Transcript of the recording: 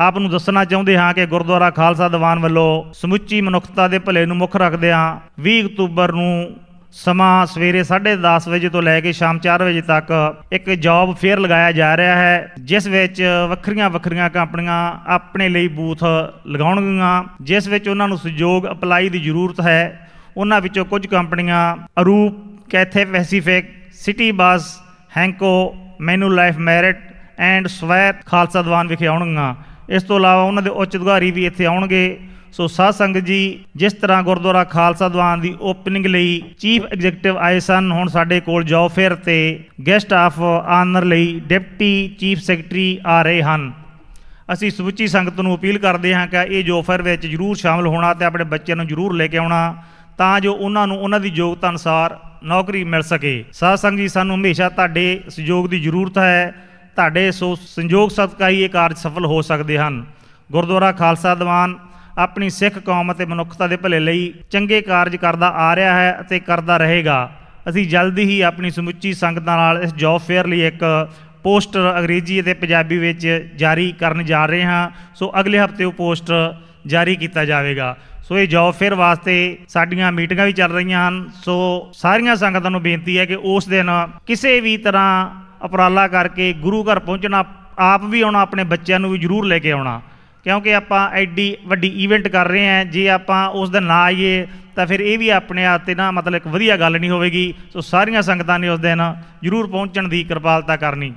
ਆਪ ਨੂੰ ਦੱਸਣਾ ਚਾਹੁੰਦੇ ਹਾਂ ਕਿ ਗੁਰਦੁਆਰਾ ਖਾਲਸਾ ਦੀਵਾਨ ਵੱਲੋਂ ਸਮੁੱਚੀ ਮਨੁੱਖਤਾ ਦੇ ਭਲੇ ਨੂੰ ਮੁੱਖ ਰੱਖਦਿਆਂ 20 ਅਕਤੂਬਰ ਨੂੰ ਸਮਾਂ ਸਵੇਰੇ 10:30 ਵਜੇ ਤੋਂ ਲੈ ਕੇ ਸ਼ਾਮ 4 ਵਜੇ ਤੱਕ ਇੱਕ ਜੌਬ ਫੇਅਰ ਲਗਾਇਆ ਜਾ ਰਿਹਾ ਹੈ ਜਿਸ ਵਿੱਚ ਵੱਖਰੀਆਂ ਵੱਖਰੀਆਂ ਕੰਪਨੀਆਂ ਆਪਣੇ ਲਈ ਬੂਥ ਲਗਾਉਣਗੀਆਂ ਜਿਸ ਵਿੱਚ ਉਹਨਾਂ ਨੂੰ ਸਹਿਯੋਗ ਅਪਲਾਈ ਦੀ ਜ਼ਰੂਰਤ ਹੈ ਉਹਨਾਂ ਵਿੱਚੋਂ ਕੁਝ ਕੰਪਨੀਆਂ ਅਰੂਪ ਕੈਥੇ ਪੈਸੀਫਿਕ ਸਿਟੀ ਬੱਸ ਹੈਂਕੋ ਮੈਨੂ ਲਾਈਫ ਮੈਰਿਟ ਐਂਡ ਸਵੈਤ ਖਾਲਸਾ ਦੀਵਾਨ ਵਿਖੇ ਆਉਣਗੀਆਂ ਇਸ ਤੋਂ ਇਲਾਵਾ ਉਹਨਾਂ ਦੇ ਉੱਚ ਅਧਿਕਾਰੀ ਵੀ ਇੱਥੇ ਆਉਣਗੇ ਸੋ ਸਾਧ ਸੰਗਤ ਜੀ ਜਿਸ ਤਰ੍ਹਾਂ ਗੁਰਦੁਆਰਾ ਖਾਲਸਾ ਦੀਵਾਨ ਦੀ ਓਪਨਿੰਗ ਲਈ ਚੀਫ ਐਗਜ਼ੀਕਟਿਵ ਆਏ ਸਨ ਹੁਣ ਸਾਡੇ ਕੋਲ ਜੌਬ ਫੇਅਰ ਤੇ ਗੈਸਟ ਆਫ ਆਨਰ ਲਈ ਡਿਪਟੀ ਚੀਫ ਸੈਕਟਰੀ ਆ ਰਹੇ ਹਨ ਅਸੀਂ ਸਮੁੱਚੀ ਸੰਗਤ ਨੂੰ ਅਪੀਲ ਕਰਦੇ ਹਾਂ ਕਿ ਇਹ ਜੌਬ ਫੇਅਰ ਵਿੱਚ ਜ਼ਰੂਰ ਸ਼ਾਮਲ ਹੋਣਾ ਤੇ ਆਪਣੇ ਬੱਚਿਆਂ ਨੂੰ ਜ਼ਰੂਰ ਲੈ ਕੇ ਆਉਣਾ ਤਾਂ ਜੋ ਉਹਨਾਂ ਨੂੰ ਉਹਨਾਂ ਦੀ ਯੋਗਤਾ ਅਨੁਸਾਰ ਨੌਕਰੀ ਮਿਲ ਸਕੇ ਸਾਧ ਸੰਗਤ ਜੀ ਸਾਨੂੰ ਹਮੇਸ਼ਾ ਤੁਹਾਡੇ ਸਹਿਯੋਗ ਦੀ ਜ਼ਰੂਰਤ ਹੈ ਤੁਹਾਡੇ ਸੋ ਸੰਯੋਗ ਸਦਕਾ ਹੀ ਇਹ ਕਾਰਜ ਸਫਲ ਹੋ ਸਕਦੇ ਹਨ ਗੁਰਦੁਆਰਾ ਖਾਲਸਾ ਦੀਵਾਨ ਆਪਣੀ ਸਿੱਖ ਕੌਮ ਅਤੇ ਮਨੁੱਖਤਾ ਦੇ ਭਲੇ ਲਈ ਚੰਗੇ ਕਾਰਜ ਕਰਦਾ ਆ ਰਿਹਾ ਹੈ ਅਤੇ ਕਰਦਾ ਰਹੇਗਾ ਅਸੀਂ ਜਲਦੀ ਹੀ ਆਪਣੀ ਸਮੁੱਚੀ ਸੰਗਤ ਨਾਲ ਇਸ ਜੌਬ ਫੇਅਰ ਲਈ ਇੱਕ ਪੋਸਟਰ ਅੰਗਰੇਜ਼ੀ ਅਤੇ ਪੰਜਾਬੀ ਵਿੱਚ ਜਾਰੀ ਕਰਨ ਜਾ ਰਹੇ ਹਾਂ ਸੋ ਅਗਲੇ ਹਫਤੇ ਉਹ ਪੋਸਟਰ ਜਾਰੀ ਕੀਤਾ ਜਾਵੇਗਾ ਸੋ ਇਹ ਜੌਬ ਫੇਅਰ ਵਾਸਤੇ ਸਾਡੀਆਂ ਮੀਟਿੰਗਾਂ ਵੀ ਚੱਲ ਰਹੀਆਂ ਹਨ ਸੋ ਸਾਰੀਆਂ ਸੰਗਤਾਂ ਨੂੰ ਬੇਨਤੀ ਹੈ ਕਿ ਉਸ ਦਿਨ ਕਿਸੇ ਵੀ ਤਰ੍ਹਾਂ ਉਪਰਾਲਾ ਕਰਕੇ ਗੁਰੂ ਘਰ ਪਹੁੰਚਣਾ ਆਪ ਵੀ ਆਉਣਾ ਆਪਣੇ ਬੱਚਿਆਂ ਨੂੰ ਵੀ ਜ਼ਰੂਰ ਲੈ ਕੇ ਆਉਣਾ ਕਿਉਂਕਿ ਆਪਾਂ ਐਡੀ ਵੱਡੀ ਇਵੈਂਟ ਕਰ ਰਹੇ ਹਾਂ ਜੇ ਆਪਾਂ ਉਸ ਦਿਨ ਨਾ ਆਈਏ ਤਾਂ ਫਿਰ ਇਹ ਵੀ ਆਪਣੇ ਆਪ ਤੇ ਨਾ ਮਤਲਬ ਇੱਕ ਵਧੀਆ ਗੱਲ ਨਹੀਂ ਹੋਵੇਗੀ ਸੋ ਸਾਰੀਆਂ ਸੰਗਤਾਂ ਨੇ ਉਸ ਦਿਨ ਜ਼ਰੂਰ ਪਹੁੰਚਣ ਦੀ ਕਿਰਪਾਲਤਾ ਕਰਨੀ